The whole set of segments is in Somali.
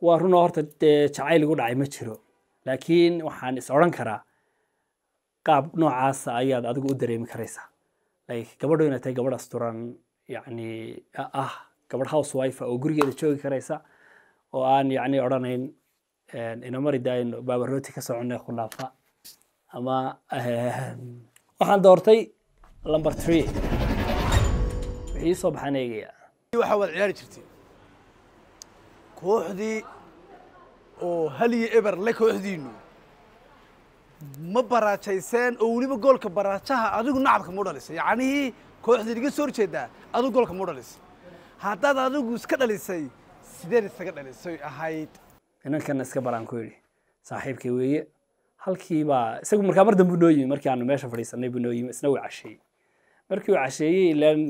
waa runoo horta dee jacayl igu dhacay ma jiro laakiin waxaan is odhan karaa qaab noocaasa ayaad adigu u dareemi karaysaa like gabadho inay tahay gabadh asturan yacni ah, ah gabadh house wife oo gurigeeda joogi karaysa oo aan yacni odhanayn ina mari baabarooti ka soconay khulaafa ama ehm, waxaan doortay number three wixii soo baxaan eegaya waxa waad ciyaari jirtay kooxdii oo hal iyo eber le kooxdiinu ma baraajayseen oo weliba goolka baraajaha adigu nacabka mau dhalisa yacnihii kooxdii laga soo horjeedaa adigu goolka mau dhalisa haddaad adigu iska dhalisay sideed isaga dhalisay ahayd inankan iska baraan ku yidhi saaxiibkay weeye halkiibaa isagu markaa mar dambe noo yimi markii aanu meesha fadhiisanay buu noo yimi isna uu casheeyey markii uu casheeyey ilaan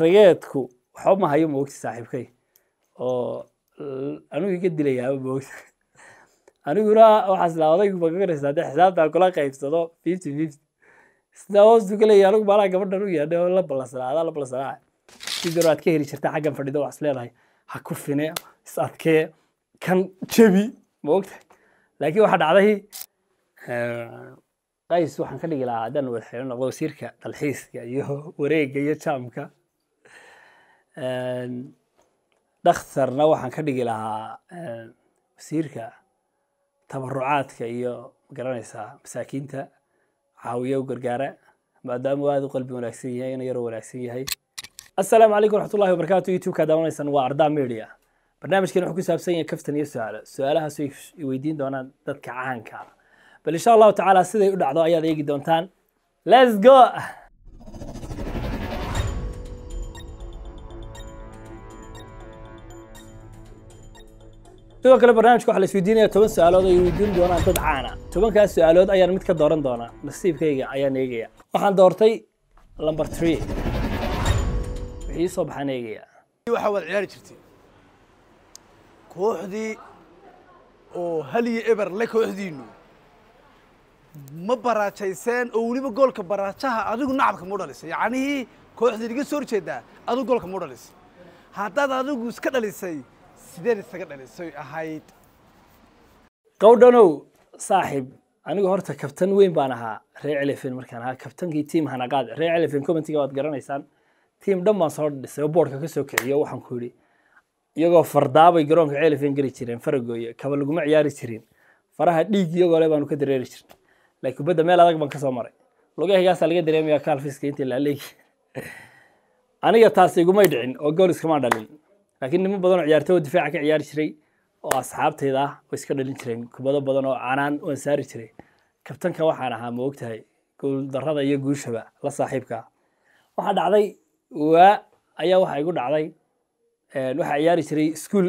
rageedku waxba ma hayo ma ogti saaxiibkay oo anigu ka dilayaaba moogta anigu ira waxaas laa odaygu ma kula qaybsado fifty fifty sidaa hoostu ka leeyahy anigu maalaha gabadhan u yaadhay la ballansanaa la ballansanaa sidar aad ka heli jirtaa xaggan fadhido wax isleedahay ha ku fine is adkee kan jebi ma ogtahay laakiin waxaa dhacday qays waxaan ka dhigi lahaa haddaan wada noqdo wasiirka dalxiiska iyo wareega iyo jaamka dhakhtarna waxaan ka dhigi lahaa eh, wasiirka tabarucaadka iyo garanaysaa masaakiinta caawiya u gargaara maadaama aada u qalbi wanaagsan yahay ina yaroo wanaagsan yahay assalaamu calaykum waraxmatullahi wabarakatu youtube-ka daawanaysaan waa ardaa media barnaamijkan wuxuu ku saabsan yahay kaftan iyo su-aalo su-aalahaas ay weydiin doonaan dadka caanka bal insha allahu tacaala siday u dhacdo ayaad eegi doontaan let's go sidoo kale barnaamijka waxaa la isweydiinaya toban su-aalood ay weydiin doonaan dad caana tobankaas su-aalood ayaan mid ka dooran doonaa nasiibkayga ayaan eegaya waxaan doortay number three wixii soo baxaan eegaya waxa waad ciyaari jirtay kooxdii oo hal iyo eber le kooxdiinu ma baraajayseen oo weliba goolka baraajaha adigu nacabka mau dhalisay yacnihii kooxdii laga soo horjeedaa adigu goolka mau dhalisay haddaad adigu iska dhalisay sideed isaga dhalisay ahayd qowdhanow saaxiib anigu horta kabtan weyn baan ahaa reer elefen markaan ahaa kabtankii tiam hanaqaad reer elefen commentiga waad garanaysaan tiam dhan baan soo dhisay oo boodhka ka kiciyo waxaan ku yidhi iyagoo fardaabay garoonka elefen geli jireen faragooya kaba laguma ciyaari jirin faraha dhiig iyagoo le baanu ka dareeri jirnay laakiin kubadda meel adag baan kasoo maray lugahigaasaa laga dareemaya kaalfiska intii laaleegi aniga taasi igumay dhicin oo gool iskamaan dhalin laakiin niman badan oo ciyaartooy difaaca ka ciyaari jiray oo asxaabtayda ah oo iska dhalin jireen kubado badan oo canaan u ansaari jiray kabtanka waxaan ahaa ma ogtahay guuldarada iyo guushaba la saaxiibka waxaa dhacday waa ayaa waxaa igu dhacday waxaa ciyaari jiray iskuol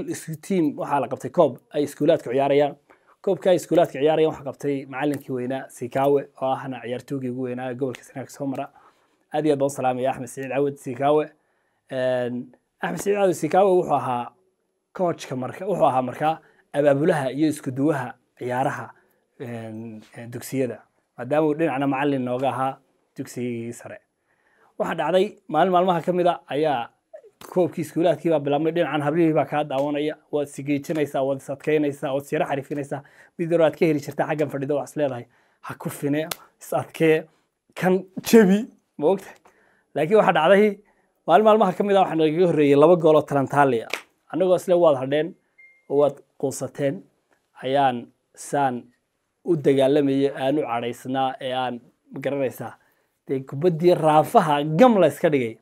tiam waxaa la qabtay koob ay iskuulaadku ciyaarayaan koobka ay iskuulaadka ciyaarayan waxaa qabtay macalinkii weynaa sikaawe oo ahna ciyaartoogii ugu weynaa gobolka sanaag soo mara aad iyo aad baan u salaamaya axmed saciid cawad sikaawe axmed saciid caawi sikaawe wuxuu ahaa coojka marka wuxuu ahaa markaa abaabulaha iyo iskuduwaha ciyaaraha ehm, dugsiyada maadaama uu dhinacna macalin nooga ahaa dugsigii sare waxaa dhacday maalin maalmaha ka mid a ah, ayaa koobkii iskuulaadkii baa bilaabmay dhinacan hablihii baa kaa daawanaya waad sigeejinaysaa waad isadkaynaysaa waad siro xarifinaysaa mid yaro aad ka heli jirtaa xaggan fadhido wax isleedahay ha ku fine is adkee kan jebi ma ogtahay laakiin waxaa dhacday maalin maalmaha ka mid ah waxaa nagaga horreeyey laba gooloo tarantalia annagoo isle waad hadheen oo waad quusateen ayaan saan u dagaalamayay aan u cadhaysnaa ee aan magaranaysaa dee kubaddii raafaha gam la yska dhigay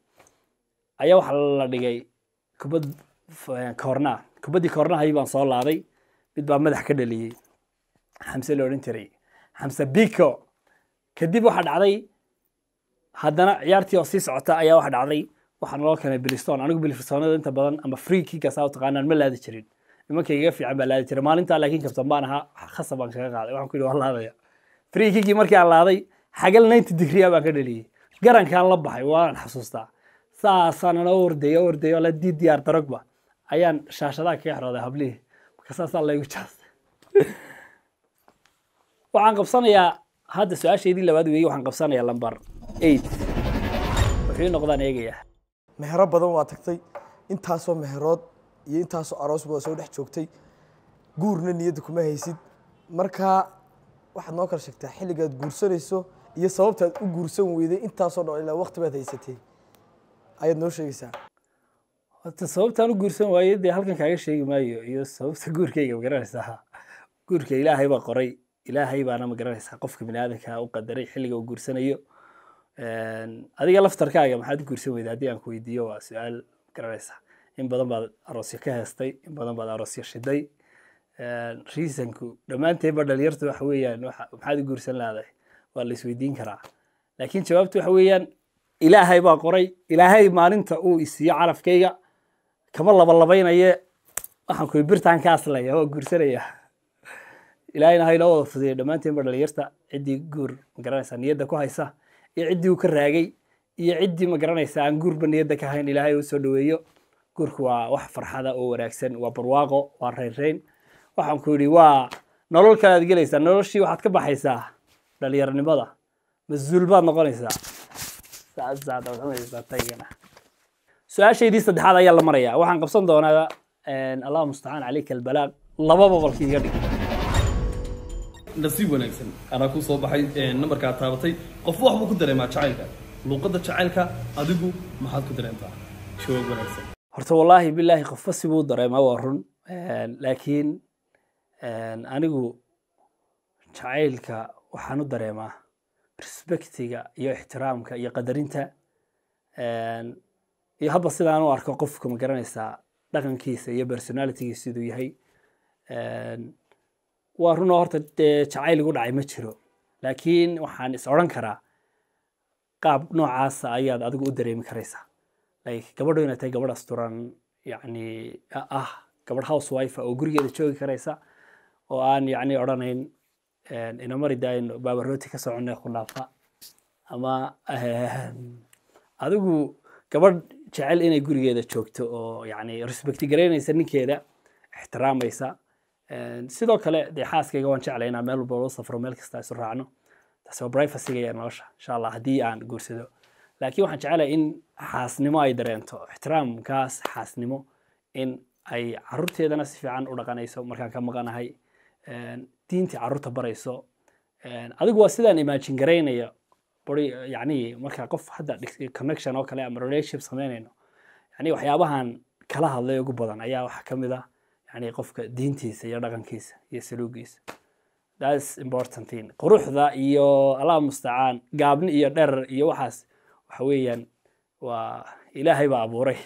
ayaa waxaa la dhigay kubad eh, koornaha kubaddii koornahayii baan soo laaday mid baa madax ka dhaliyey xamse la odhan jiray xamse biko kadib waxaa dhacday haddana ciyaartii oo sii socota ayaa waxaa dhacday waxaa naloo keenay biliston anigu bilistoonada inta badan ama free kickas aa utaqaanaan ma laadi jirin nimanka igaga fiican baa laadi jiray maalintaa laakiin kabtan baan ahaa khasab baan kaga qaaday waxaan ku yidhi waan laadaya free kickii markii aan laaday xagal ninety degree baan ka dheliyey garankaan la baxay waanaan xasuustaa saasaan noo wardeeyo la dii diyaar darogba ayaan shaashadaha kaga xirooday hablihii marka saasaa laygu jaastay waxaan qabsanayaa hadda su-aashaydii labaad weeye waxaan qabsanayaa lambar eight wuxuu noqdaan eegaya mehero badan waa tagtay intaasoo meherood iyo intaasoo aroosba waa soo dhex joogtay guurna niyadda kuma haysid markaa waxaad noo kala sheegtaa xilligaad guursanayso iyo sababtaad u guursan weyday intaasoo dhan ilaa waqti baad haysatay ayaad noo sheegaysaa horta sababtaan u guursan waaye dee halkan kaaga sheegi maayo iyo sababta guurkayga garanaysaa guurka ilaahay baa qoray ilaahay baana ma garanaysaa qofka bini aadamka u qadaray xilliga uu guursanayo adiga laftarkaaga maxaad u guursan weyda haddii aan ku weydiiyo waa su-aal garanaysa in badan baad aroosyo ka heestay in badan baad aroosyo shiday reasonku dhammaanteedba dhalinyarta waxa weeyaan maxaad u guursan lahaday waa la karaa laakiin jawaabtu waxa weeyaan ilaahay baa qoray ilaahay maalinta uu isiiyo carafkayga kama labalabaynaye waxaan kuwi birtaan ka aslaya waa guursanaya ilaahayna hay noo wada fudiyay dhammaanteedba dhalinyarta ciddii guur magaranaysa niyadda ku haysa iyo ciddii uu ka raagay iyo ciddii ma garanaysa aan guurba niyadda ka hayn ilaahay uu soo dhoweeyo guurku waa wax farxada ah oo wanaagsan waa barwaaqo waa reyrreyn waxaan ku yidhi waa nolol kale aad gelaysaa noloshii waxaad ka baxaysaa dhalinyarnimada mas-uul baad noqonaysaa saasaad ad cunaysaa su-aashaydii saddexaad ayaa la marayaa waxaan qabsan doonaa allah mustacaan calayka albalaaq laba boqolkii iga dhig nasiib wanaagsan anaa ku soo baxay nambarkaa taabatay qof waxbuu ku dareemaa jacaylka luuqadda jacaylka adigu maxaad ku dareentaa jawaab wanaagsan horta wallaahi bilaahi qofba sibuu dareemaa waa run laakiin anigu jacaylka waxaan u dareemaa respectiga iyo ixtiraamka iyo qadarinta iyo hadba sidaan u arko qofka ma garanaysaa dhaqankiisa iyo personalitigiisa siduu yahay waa runoo horta dee jacayl igu dhacay ma jiro laakiin waxaan is odhan karaa qaab noocaasa ayaad adigu u dareemi karaysaa like gabadhu inay tahay gabadh asturan yacni ah gabadh house wife oo gurigeeda joogi karaysa oo aan yacni odhanayn ina mari baabarooti ka soconnay khulaafa ama adigu gabadh jecel inay gurigeeda joogto oo yacni respecti garaynaysa ninkeeda ixtiraamaysa sidoo kale dee xaaskayga waan jeclay inaan meel walba loo safro meel kasta isu raacno taasi waa privacyga iyo nolosha insha allah haddii aan guursado laakiin waxaan jecelahay in xaasnimo ay dareento ixtiraamkaas xaasnimo in ay caruurteedana si fiican u dhaqanayso markaan ka maqanahay diintii caruurta barayso adigu waa sidaan imagine garaynaya bari yacni markaa qof hadda connection oo kale ama relationship samaynayno yacni waxyaabahan kala hadlay ugu badan ayaa waxa ka mid ah yani qofka diintiisa iyo dhaqankiisa iyo saluugiisa thats importantin quruxda iyo allah mustacaan gaabni iyo dherar iyo waxaas waxa weeyaan waa ilaahay baa abuuray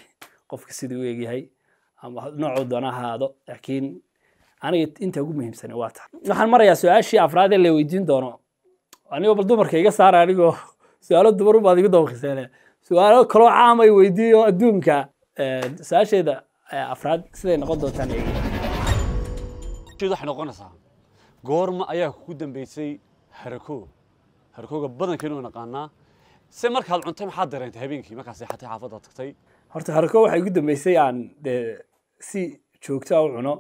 qofka siduu u egyahay ama noocuu doona ahaado laakiin aniga inta ugu muhiimsana waa tahay waxaan marayaa su-aashii afraad ee la weydiin doono anigoo bal dumarka iga saara anigoo su-aalo dumaru baad igu dabaqiseen su-aalo kaloo caamay weydiiyo adduunka su-aasheeda afraad siday noqon doontaan waxay noqonaysaa goorma ayaa kugu dambaysay harako harakooga badankeenu naqaanaa se markaad cuntay maxaad dareentay habeenkii markaad seexatay xaafaddaad tagtay horta harako waxay ugu dambaysay aan dee si joogto a ah u cuno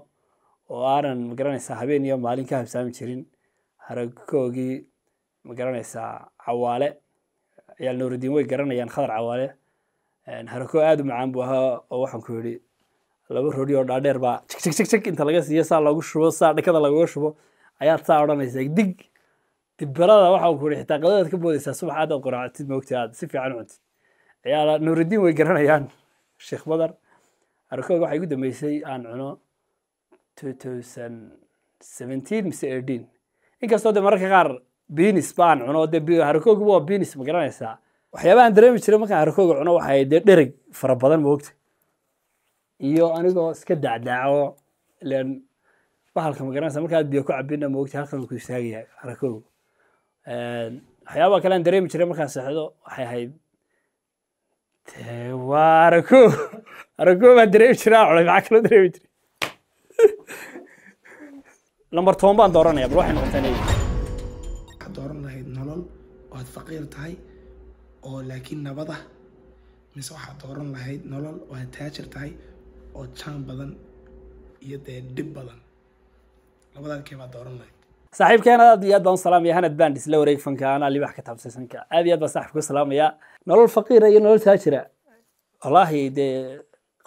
oo aanan magaranaysaa habeen iyo maalin ka habsaami jirin harakoogii ma garanaysaa cawaale ciyaal nuuridiin way garanayaan khadar cawaale harakoo aada u macaan buu ahaa oo waxaan ku yidhi laba rori oo dhaadheer baa jig jig jig inta laga siiyo saa loogu shubo saa dhikada lagaga shubo ayaad saa odhanaysa dig dibirada waxa ku yidhi xitaa qadadaad ka boodaysaa subax aadaad qoraacatid moogta aad si fiican cuntid ciyaala nuuridiin way garanayaan sheekh badar arkoog waxaa igu dambeysay aan cuno two thousand seventeen mise eighteen inkastoo dee mararka qaar binis baan cuno dee harkoogu waa binis ma garanaysaa waxyaabahan dareemi jiray markaan harkooga cuno waxay dee dhereg fara badan moogta iyo anigoo iska dacdaaco ilen bahalka ma garanaysa markaad biyo ku cabina moogta halkan ku istaagaya xarakooga waxyaabaa kale aan dareemi jiray markaan seexdo waxay ahayd waa arako arako baan dareemi jiraa codhay maxaa kaloo dareemi jiray lambar toban baan dooranaya bal waxay noqotay waxaad dooran lahayd nolol oo aad faqiir tahay oo laakiin nabada mise waxaad dooran lahayd nolol oo aad taajir tahay oo jaan badan iyo dee dhib badan labadaakee baa dooran lahayd saaxiibkeena aad iyo aad baan u salaamaya bandis la wareeg fanka libax ka aad iyo aad baan saaxibka u salaamaya nolol faqiira iyo nolol taajira wallaahi dee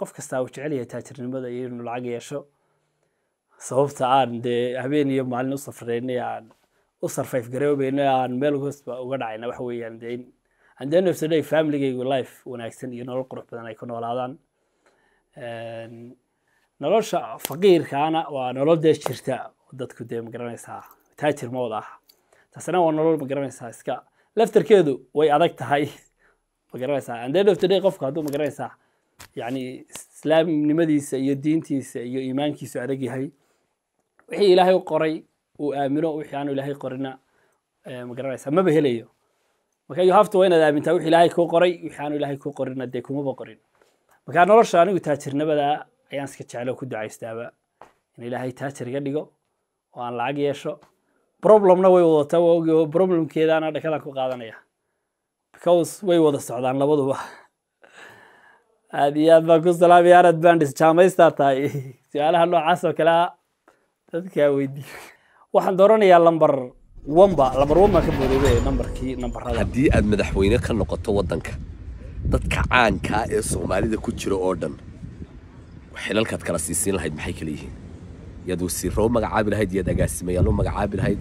qof kastaa uu jecel yahay taajirnimada iyo inuu lacag yeesho sababta aan dee habeen iyo maalin u safraynay aan u sarfayf garoobayno aan meel hoosba uga dhacayna waxa weeyaan dee in and end life wanaagsan iyo nolol qurux badan ay ku noolaadaan nolosha faqiirkaana waa nolol dee jirta dadku dee magaranaysaa taajir mood ah taasina waa nolol magaranaysaa iska laftarkeedu way adag tahay magaranaysaa and end of the day qofku hadduu magaranaysaa yacni islaamnimadiisa iyo diintiisa iyo iimaankiisu adag yahay wixii ilaahay u qoray uu aamino wixii aanu ilaahay qorina magaranaysaa maba helayo marka you have to waa inaad aamintaa wixii ilaahay kuu qoray wixii aanu ilaahay kuu qorina dee kumaba qorin markaa nolosha anigu taajirnimada ayaan iska jeclo ku ducaystaaba in ilaahay taajir iga dhigo oo aan lacag yeesho problemna way wadata waa ogi oo problemkeedaana dhakalan ku qaadanaya because way wada socdaan labaduba aada iyo aad baan ku salaamaya arad bandis jaamaystaa tahay su-aalaha noocaas oo kalea dadkaa weydii waxaan dooranayaa lamber oneba lamber one ka boodoobe nambarkii nambarada haddii aad madaxweyne ka noqoto waddanka dadka caankaa ah ee soomaalida ku jira oo dhan xilalkaad kala siisiin lahayd maxay kala yihiin yaad wasiiro u magacaabi lahayd yaad agaasimayaal u magacaabi lahayd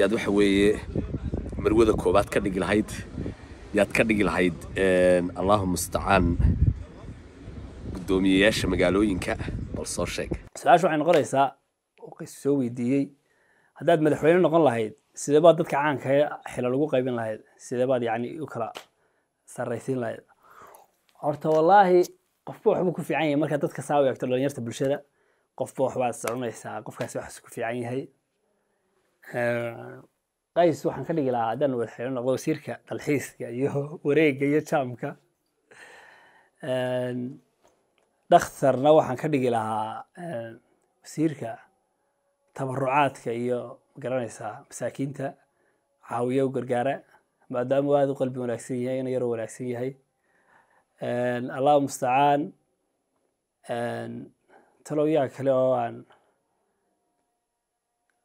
yaad waxa weeye marwada koobaad ka dhigi lahayd yaad ka dhigi lahayd allahu mustacaan gudoomiyeyaasha magaalooyinka bal soo sheeg su-aasha waxay noqonaysaa qis soo weydiiyey haddaad madaxweyne noqon lahayd sidee baad dadka caanka ee ah xilal ugu qaybin lahayd sidee baad yacni u kala saraysiin lahayd horta wallaahi qofba waxbuu ku fiican yahay markaa dadka saa u eegto dhalinyarta bulshada qofba waxbaad soconaysaa qofkaasi waxaas ku fiican yahay qays waxaan ka dhigi lahaa haddaan wada xidhan wasiirka dalxiiska iyo wareega iyo jaamka dhakhtarna waxaan ka dhigi lahaa wasiirka tabarucaadka iyo magaranaysaa masaakiinta caawiya u gargaara maadaama aad u qalbi wanaagsan yahay ina yaroo wanaagsan yahay allahu mustacaan talowyaa kale oo aan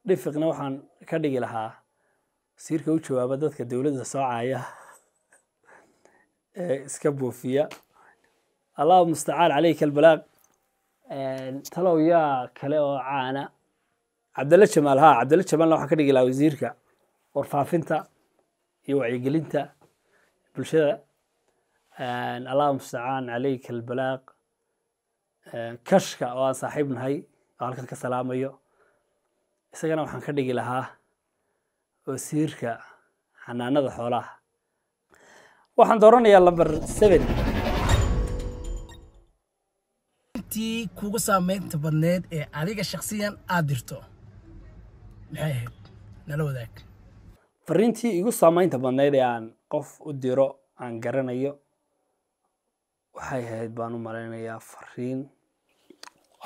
dhifiqna waxaan ka dhigi lahaa wasiirka u jawaaba dadka dowladda soocaya ee iska buufiya allahu mustacaan calayka albalaaq talowyaa kale oo caana cabdalla jamaal ha cabdalla jamaalna waxaan ka dhigi lahaa wasiirka warfaafinta iyo wacyigelinta bulshada allahuma mustacaan calayka albalaaq kashka oo aan saaxiib nahay oo halkan ka salaamayo isagana waxaan ka dhigi lahaa wasiirka xanaanada xoolaha waxaan dooranayaa lamber seven kuga saameynta badneed ee adiga shaksiyan aad dirto maxay ahayd nala wadaag fariintii igu saamaynta badnayd ee aan qof u diro aan garanayo waxay ahayd baan u malaynayaa fariin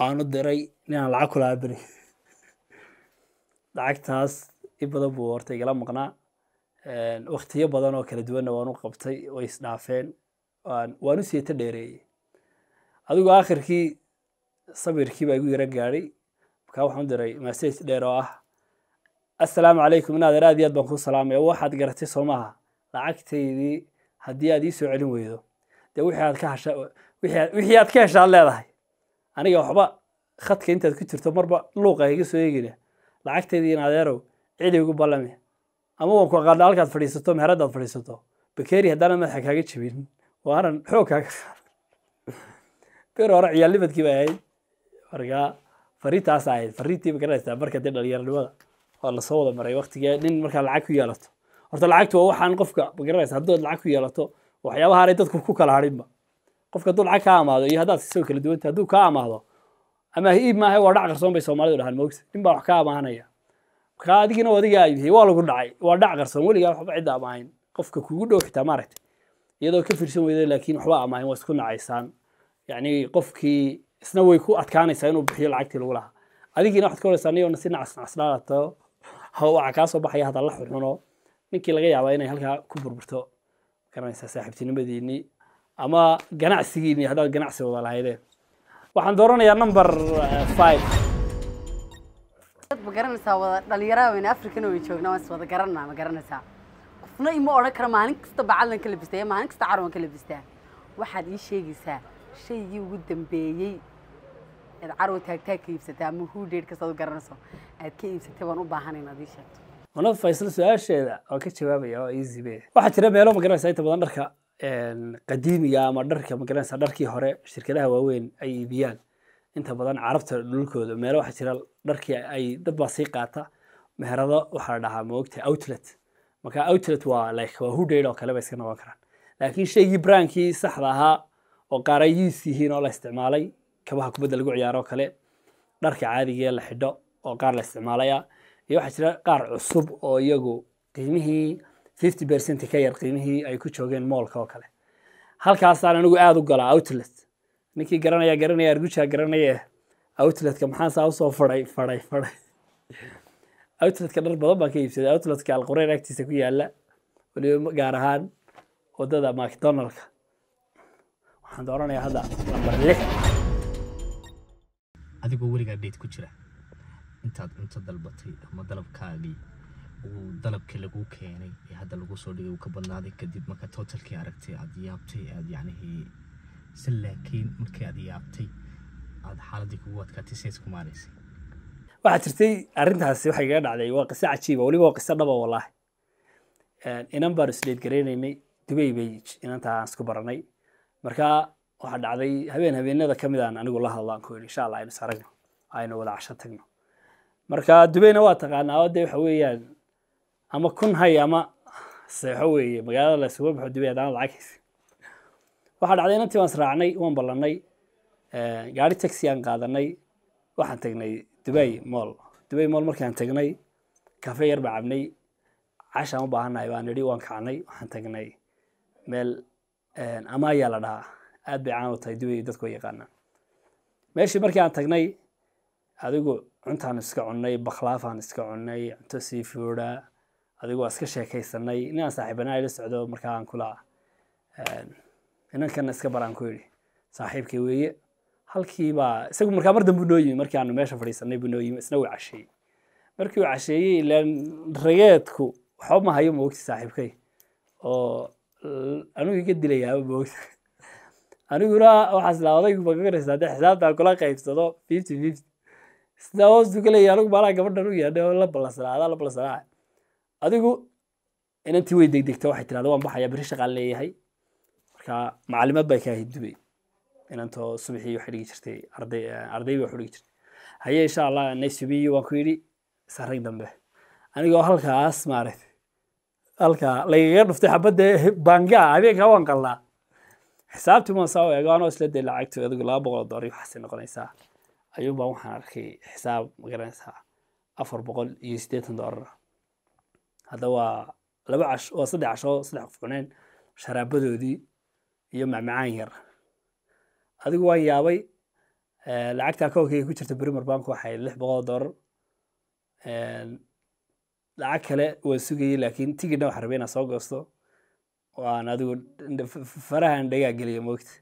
aan u diray ninaan lacag ku lahaa beri lacagtaas in badan buu horta igala maqnaa waktiyo badan oo kala duwanna waan u qabtay way isdhaafeen waan u siita dheereeyey adigoo akhirkii sabirkii baa igu yara gaadhay markaa waxaan u diray message dheer oo ah assalaamu calaykum in adeer aad iyo baan ku salaamaya waxaad garatay soo maaha lacagtaydii haddii aad ii celin weydo dee wixii aad ka hasha wixii aad ka heshaad leedahay aniga waxba khadka intaad ku jirto marba luuqa iga soo eegina lacagtaydiin adeerow cili igu ballami ama waan ku aqaana halkaad fadhiisato meheradaad fadhiisato bakeri haddaana madaxa kaaga jebin waanan xoog kaaga bir hore ciyaal bay ahayd markaa fariintaas ahayd fariintii garanaysaa marka dee dhalinyaranimada waa lasoo wada maray waktigii nin markaa lacag ku yeelato horta lacagtu waa waxaan qofka magaranaysa haddaad lacag ku yeelato waxyaabaha aanay dadku ku kala harinba qofka hadduu lacag kaa amaado iyo haddaad sisoo kala duwanta hadduu kaa amaado ama iib maaha waa dhac qarsoon bay soomaalidu dhahaan moogta nin baa wax kaa amaanaya markaa adigina adigaa aybihiy waa lagu dhacay waa dhac qarsoon weligaa waxba cidda amaahin qofka kugu dhow xitaa maaragtay iyadoo ka fiirsan weyda laakiin waxba amaahin waa isku nacaysaan yacni qofkii isna way ku adkaanaysaa inuu bixiyo lacagtii lagu lahaa adigiina waxaad ka horeysaa niyona si nacas nacasdhaalato waxa kaa soo baxaya hadalla xunxuno ninkii laga yaaba inay halkaa ku burburto garanaysaa saaxiibtinimadiinii ama ganacsigiinii haddaad ganacsi wada lahaydeen waxaan dooranayaa number eh, five dad ma garanaysaa wada dhalinyarada weyne afrikana way joognaa waan is wada garanaa ma garanaysaa qofna ima odhan kara maalin kasta bacalan ka labistaa maalin kasta carwan ka labistaa waxaad ii sheegaysaa shaygii ugu dambeeyey aad carow taagtaag ka iibsataa ama huudheer kastaad u garanayso aad ka iibsatay baan u baahanayn adii sheegto mano faysal su-aasheeda oo ka jawaabaya oo easybe waxaa jira meelo magaranaysa inta badan dharka qadiimiga ama dharka magaranaysa dharkii hore shirkadaha waaweyn ay iibiyaan inta badan carabta dhulkooda meelo waxaa jira dharkii ay dad baa sii qaata meherado waxaa la dhahaa ma outlet marka outlet waa like waa hudheer oo kale iska noqon karaan laakiin shaygii brandkii saxda ahaa oo qaarayiis yihiin oo la isticmaalay kabaha kubadda lagu ciyaaro kale dharka caadigae la xidho oo qaar la isticmaalaya iyo waxaa jira qaar cusub oo iyagu qiimihii fifty percent ka yar qiimihii ay ku joogeen moolka oo kale halkaasaan anigu aada u galaa outlet ninkii garanaya garanaya argujaa garanaya outletka maxaa usoo fadhay fadhay fadhay outletka dhar badan baan ka iibsaday outletka alqureyn agtiisa ku yaala weliba gaar ahaan wadada macdonaldka waxaan dooranayaa hadda lambar lix adigoo weligaa dheyd ku jira intaad cunto dalbatay ama dalabkaagii uu dalabkii laguu keenay ee hadda lagu soo dhigay uu ka badnaaday kadib markaa totalkii aragtay aad yaabtay aad yacnihii si laakiin markii aad yaabtay aad xaaladii kugu adkaatay ku maaraysay waxaad jirtay arrintaasi waxay iga dhacday waa qiso cajiiba weliba waa qiso dhaba ah wallaahi inan baan isdheedgareynaynay dubay bay inantaa aan isku baranay markaa waxaa dhacday habeen habeenada kamid aan anigu la hadlo aan ku yidhi insha allah aynu saragno aynu wada casho tagno marka dubayna waa taqaanaa oo waxa weeyaan ama kun hay ama seexo weeye magaalada laisuga baxo dubay haddana lacagaysa waxaa dhacday inantii waan israacnay waan ballanay eh, gaari taxi aan qaadanay waxaan tagnay dubay moll dubay moll markaan tagnay kafe yar baa cabnay cashaan u baahannahay baan idhi waan kacnay waxaan tagnay meel eh, amaayaa la dhahaa aad bay caan u tahay duway dadkoo yaqaanaa meeshii markii aan tagnay adigu cuntaan iska cunnay bakhlaafaan iska cunnay cunto seafooda adigu waa iska sheekaysanay ninaan saaxiibanaa ila socdo markaa aan kula ehm, inankanna iska baraan ku yidhi saaxiibkay weeye halkii isagu markaa mar dambu noo yimi markii aanu meesha fadhiisanay buu noo yimi isna wuu casheeyey markii uu casheeyey ilaan rageedku waxba ma hayo ma ogti saaxiibkay oo anigu iga dilayaaba ma ogta aniguna waxaasla odaygu magagaraysa haddee xisaabta kula qaybsado fifty fifty sidaa hoostu ka leeyahy anigu gabadhan u yaadhe la ballansanaadaa la ballansanaa adigu inantii way degdegta waxay tirahda waan baxaya beri shaqaan leeyahay marka macalimad bay kaa hidubay inantoo subaxii waxay dhigi jirtay arday arday bay dhigi jirtay haye insha allah naysubiyi waan ku yidhi sarag dambe anigoo halkaas maaragtay halkaa lagaga dhuftay xabadda baangaa habeenkaa waan qalnaa xisaabtii baan isla dee lacagto laba boqol dollar waxaasay noqonaysaa ayuunbaa waxaan arkay xisaab magaranaysaa afar boqol iyo siddeetan dollar hadda waa laba saddex cashoo saddex qof cuneen sharaabadoodii iyo macmacaan yar adigu waan yaabay eh, lacagta akoonkayga ku jirta brimer bank waxay lix boqol dollar eh, lacag kale waa sugayay laakiin tigidna waxaa rabay inaan soo goosto waan aan adigu farahaan dhagaa geliya moogta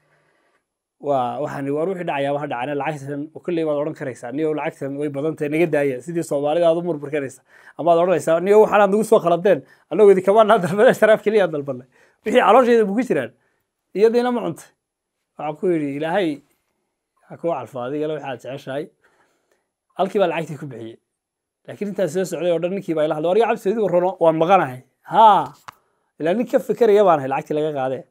waa waxaan waa ruuxii dhacaya waxa dhacana lacagtan kulley baad odhan karaysaa niyo lacagtan way badan naga daaya sidii soomaalida aad u murmurkanaysa amaad odhanaysaa niyo waxaan nagu soo qaladeen annagu idinkamaan dalbada sharaaf keliya dalbanay wixii caloosheeda bu ku jiraan iyadiina ma cuntay waxaan ku yidhi ilaahay ha kuu calfo waxaad jeceshahay halkii baa lacagtii ku bixiyey laakiin intaas soo socday oo dhan ninkii baa ila hadlay warga cabsi adigu waan maqanahay haa ilaa nin ka fekeraya baan ahay lacagtii laga qaadee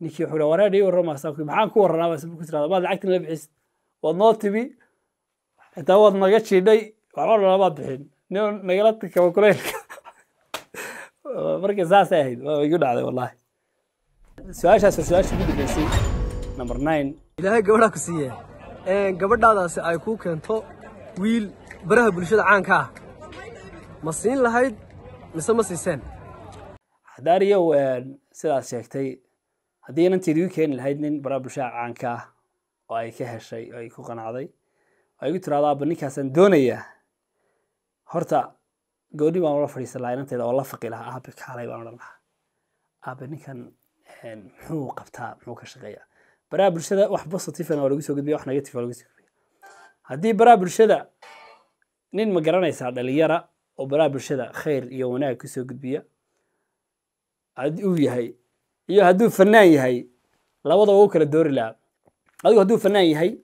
ninkii wuxuu war ii warramaasaaku maxaan ku warranaa ku tirada maad lacagtii nala bixisid waad noo timi xitaa waad naga jiidhay waxba nalamaad bixin nin nagala kabakuleylka marka saasay ahayd waa igu dhacday wallahi su-aashaas war su-aashii ugu dambeysay number nine ilaahay gabadhaa ku siiye gabadhaadaasi ay kuu keento wiil baraha bulshada caanka ah ma siin lahayd mise ma siiseen daariyow eh, sidaad sheegtay haddii inan tiriyu keeni lahayd nin baraha bulshada caanka ah oo ay ka heshay oo ay ku qanacday oo ay gu tiraado ninkaasaan doonayaa horta gooni baan ula fadhiisan lahaa inanteeda oo la faqi lahaa aabe kaalay baan odhan lahaa aabe ninkan eh, muxuu qabtaa muxuu ka shaqeeyaa baraha bulshada wax positifan ah oo lagu soo gudbiya wax negatif ah oo lagu soo gudbiya haddii baraha bulshada nin ma garanaysaa dhalinyara oo baraha bulshada khayr iyo wanaag kusoo gudbiya uu yahay iyo hadduu fanaan yahay labadaba u kala doori lahaa adigu hadduu fanaan yahay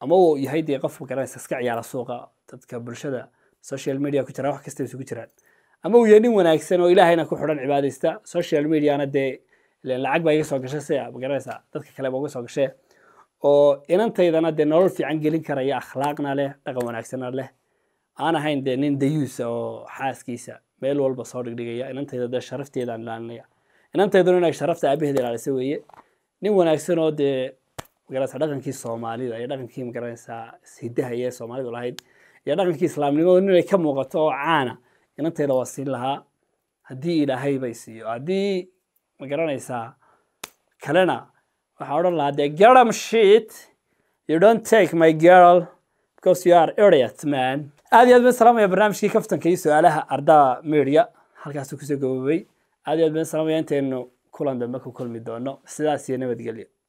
ama uu yahay dee qof magaranaysa iska ciyaara suuqa dadka bulshada social media ku jiraan wax kasta isugu jiraan ama uu yahay nin wanaagsan oo ilaahayna ku xidhan cibaadaysta social mediana dee lacag baa iga soo gashay sia magaranaysa dadka kaleba uga soo gashe oo inantaydana dee nolol fiican gelin karaya akhlaaqna leh dhaqan wanaagsanna leh aan ahayn dee nin dayuusa ah oo xaaskiisa meel walba soo dhigdhigaya inantayda dee sharafteedaan ilaalinaya inantayduna inay sharafta aabaheeda ilaalisa weeye nin wanaagsanoo oo dee magarasa dhaqankii soomaalida iyo dhaqankii magaranaysaa hidaha iyo soomaalidu lahayd iyo dhaqankii islaamnimadu ninay ka muuqato oo caana inantayda waa siin lahaa haddii ilaahay bay siiyo haddii magaranaysaa kalena waxaa odhan lahaa dee garam sheet you don't take my girl because you are idiot man aad iyo aad baan salaamaya barnaamijkii kaftanka iyo su-aalaha ardaa media halkaasuu kusoo gaboobay aad iyo aad baan salaamaya inteenu kulan dambe ku kulmi doono sidaas iyo nabadgelyo